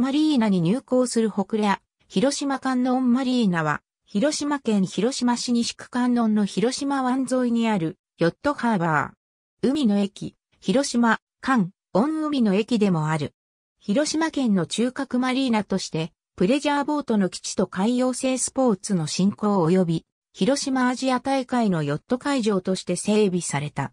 マリーナに入港する北レア、広島観音マリーナは、広島県広島市西区観音の広島湾沿いにある、ヨットハーバー。海の駅、広島、観音海の駅でもある。広島県の中核マリーナとして、プレジャーボートの基地と海洋性スポーツの振興及び、広島アジア大会のヨット会場として整備された。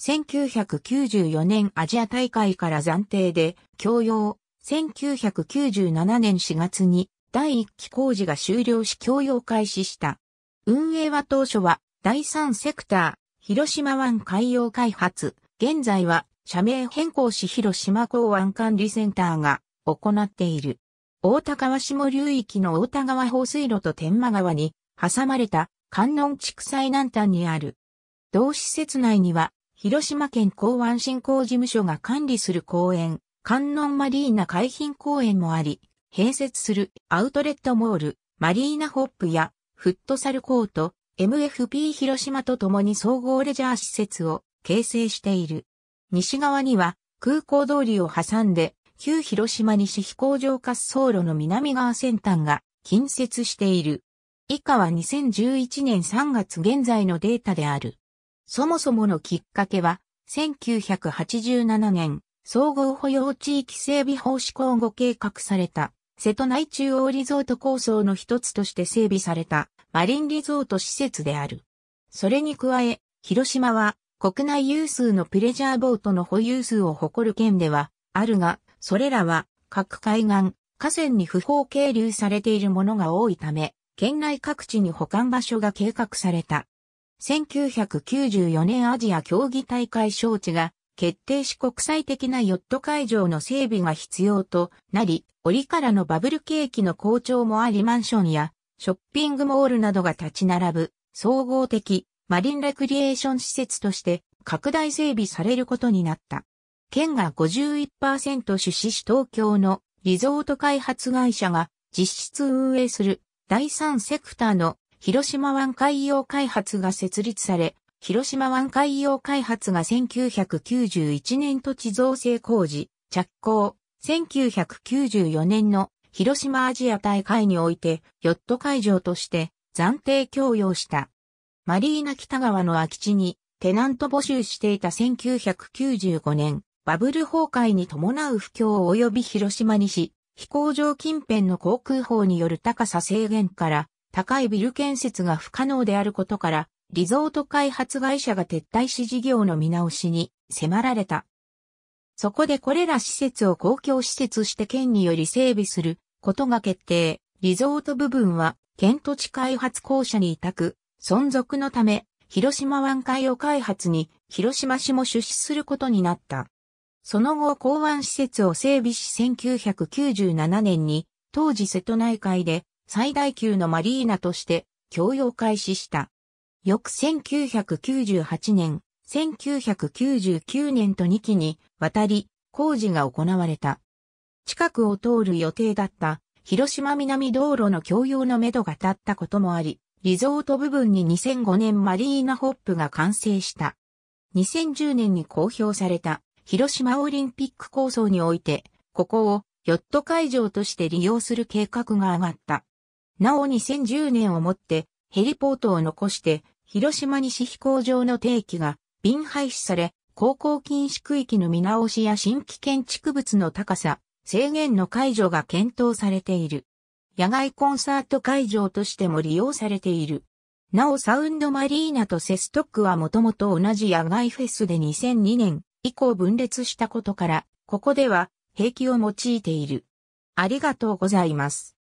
1994年アジア大会から暫定で、共用、1997年4月に第1期工事が終了し供用開始した。運営は当初は第3セクター、広島湾海洋開発、現在は社名変更し広島港湾管理センターが行っている。大田川下流域の大田川放水路と天満川に挟まれた観音地区最南端にある。同施設内には広島県港湾振興事務所が管理する公園、観音マリーナ海浜公園もあり、併設するアウトレットモール、マリーナホップやフットサルコート、MFP 広島と共に総合レジャー施設を形成している。西側には空港通りを挟んで旧広島西飛行場滑走路の南側先端が近接している。以下は2011年3月現在のデータである。そもそものきっかけは1987年総合保養地域整備法施行後計画された、瀬戸内中央リゾート構想の一つとして整備された、マリンリゾート施設である。それに加え、広島は国内有数のプレジャーボートの保有数を誇る県ではあるが、それらは各海岸、河川に不法係留されているものが多いため、県内各地に保管場所が計画された。1994年アジア競技大会招致が決定し国際的なヨット会場の整備が必要となり、折からのバブル景気の好調もありマンションやショッピングモールなどが立ち並ぶ総合的マリンレクリエーション施設として拡大整備されることになった。県が51%出資し東京のリゾート開発会社が実質運営する第三セクターの広島湾海洋開発が設立され、広島湾海洋開発が1991年土地造成工事、着工、1994年の広島アジア大会において、ヨット会場として暫定供用した。マリーナ北川の空き地にテナント募集していた1995年、バブル崩壊に伴う不況及び広島西、飛行場近辺の航空法による高さ制限から、高いビル建設が不可能であることから、リゾート開発会社が撤退し事業の見直しに迫られた。そこでこれら施設を公共施設して県により整備することが決定。リゾート部分は県土地開発公社に委託、存続のため、広島湾海洋開発に広島市も出資することになった。その後、港湾施設を整備し1997年に、当時瀬戸内海で最大級のマリーナとして、供用開始した。翌1998年、1999年と2期にわたり工事が行われた。近くを通る予定だった広島南道路の共用の目処が立ったこともあり、リゾート部分に2005年マリーナホップが完成した。2010年に公表された広島オリンピック構想において、ここをヨット会場として利用する計画が上がった。なお2010年をもってヘリポートを残して広島西飛行場の定期が便廃止され、航行禁止区域の見直しや新規建築物の高さ、制限の解除が検討されている。野外コンサート会場としても利用されている。なおサウンドマリーナとセストックはもともと同じ野外フェスで2002年以降分裂したことから、ここでは兵器を用いている。ありがとうございます。